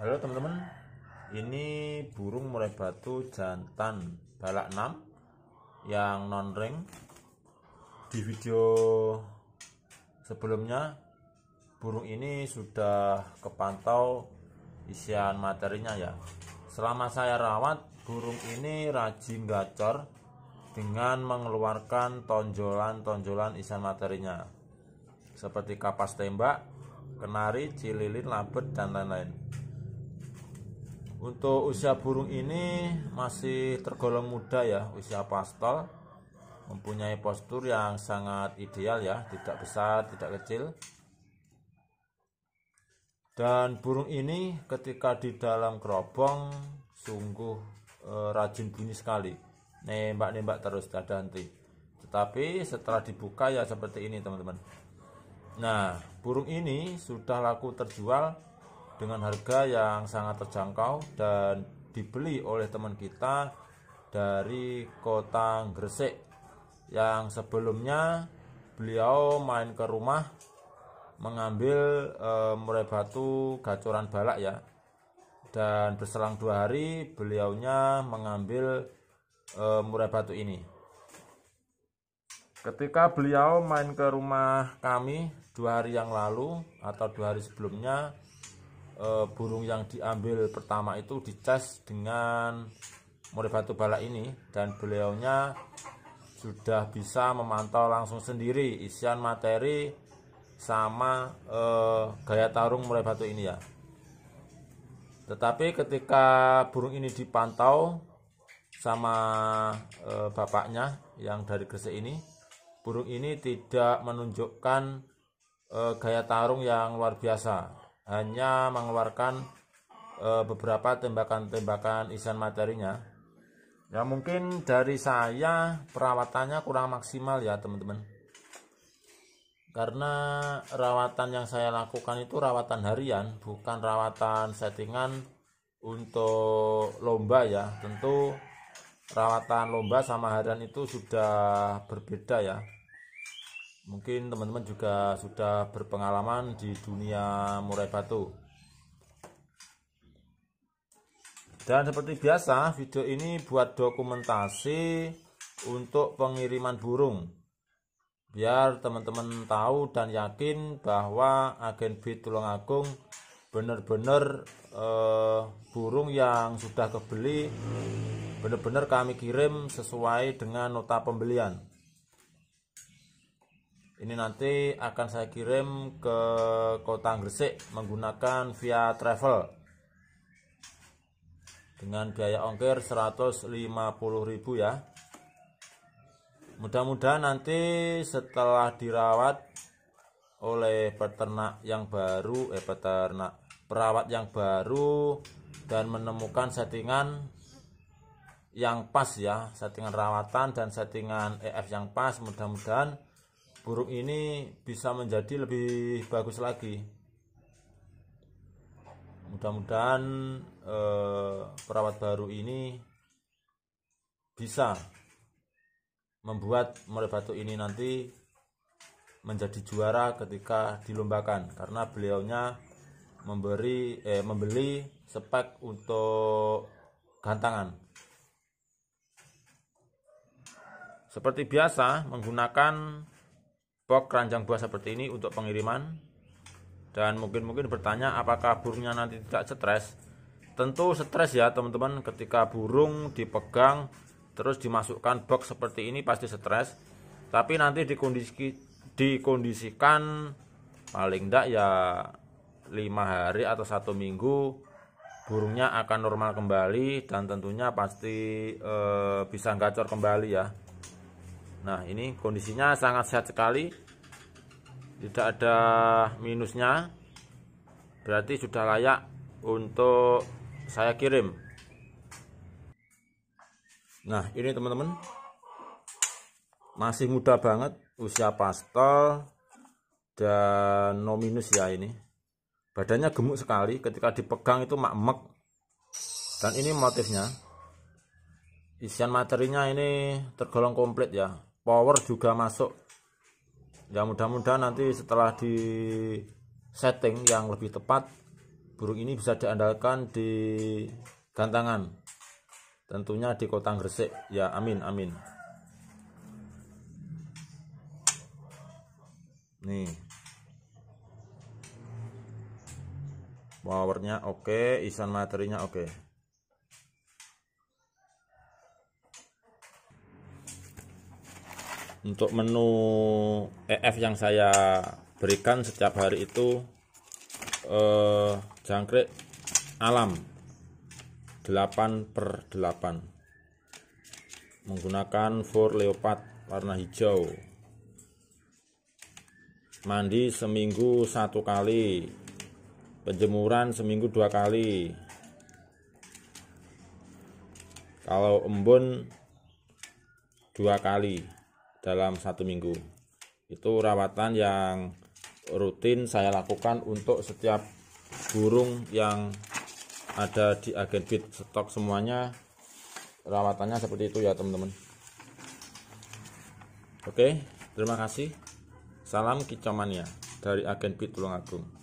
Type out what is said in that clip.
Halo teman-teman, ini burung murai batu jantan balak 6 yang non ring. Di video sebelumnya burung ini sudah kepantau isian materinya ya. Selama saya rawat, burung ini rajin gacor dengan mengeluarkan tonjolan-tonjolan isian materinya. Seperti kapas tembak, kenari, cililin, labet, dan lain-lain. Untuk usia burung ini masih tergolong muda ya, usia pastel. Mempunyai postur yang sangat ideal ya, tidak besar, tidak kecil. Dan burung ini ketika di dalam kerobong sungguh e, rajin bunyi sekali. Nembak-nembak terus tidak ada henti. Tetapi setelah dibuka ya seperti ini teman-teman. Nah, burung ini sudah laku terjual dengan harga yang sangat terjangkau dan dibeli oleh teman kita dari kota Gresik yang sebelumnya beliau main ke rumah mengambil e, murai batu gacoran balak ya dan berselang dua hari beliaunya mengambil e, murai batu ini ketika beliau main ke rumah kami dua hari yang lalu atau dua hari sebelumnya e, burung yang diambil pertama itu dicas dengan model batu bala ini dan beliaunya sudah bisa memantau langsung sendiri isian materi sama e, gaya tarung mulai batu ini ya. Tetapi ketika burung ini dipantau sama e, bapaknya yang dari Gresik ini, burung ini tidak menunjukkan e, gaya tarung yang luar biasa hanya mengeluarkan e, beberapa tembakan-tembakan isian materinya. Ya mungkin dari saya perawatannya kurang maksimal ya teman-teman. Karena rawatan yang saya lakukan itu rawatan harian, bukan rawatan settingan untuk lomba ya. Tentu rawatan lomba sama harian itu sudah berbeda ya mungkin teman-teman juga sudah berpengalaman di dunia murai batu dan seperti biasa video ini buat dokumentasi untuk pengiriman burung biar teman-teman tahu dan yakin bahwa agen B Tulungagung benar-benar eh, burung yang sudah kebeli benar-benar kami kirim sesuai dengan nota pembelian ini nanti akan saya kirim ke kota Gresik menggunakan via travel dengan biaya ongkir 150.000 ya mudah-mudahan nanti setelah dirawat oleh peternak yang baru eh peternak perawat yang baru dan menemukan settingan yang pas ya settingan rawatan dan settingan EF yang pas mudah-mudahan burung ini bisa menjadi lebih bagus lagi mudah-mudahan eh, perawat baru ini bisa membuat murai ini nanti menjadi juara ketika dilombakan karena beliaunya memberi eh, membeli spek untuk gantangan seperti biasa menggunakan box keranjang buah seperti ini untuk pengiriman dan mungkin-mungkin bertanya apakah burungnya nanti tidak stres tentu stres ya teman-teman ketika burung dipegang terus dimasukkan box seperti ini pasti stres tapi nanti dikondisi, dikondisikan paling tidak ya lima hari atau satu minggu burungnya akan normal kembali dan tentunya pasti e, bisa gacor kembali ya Nah ini kondisinya sangat sehat sekali Tidak ada minusnya Berarti sudah layak untuk saya kirim Nah ini teman-teman Masih muda banget Usia pastel Dan no minus ya ini Badannya gemuk sekali Ketika dipegang itu makmek Dan ini motifnya Isian materinya ini tergolong komplit ya power juga masuk ya mudah-mudahan nanti setelah di setting yang lebih tepat burung ini bisa diandalkan di gantangan tentunya di kota Gresik ya amin amin nih powernya oke okay, isan materinya oke okay. untuk menu EF yang saya berikan setiap hari itu eh, jangkrik alam 8 per 8 menggunakan for leopard warna hijau mandi seminggu satu kali penjemuran seminggu dua kali kalau embun dua kali dalam satu minggu. Itu rawatan yang rutin saya lakukan untuk setiap burung yang ada di agen bit stok semuanya rawatannya seperti itu ya teman-teman oke terima kasih salam kicomania dari agen bit Tulungagung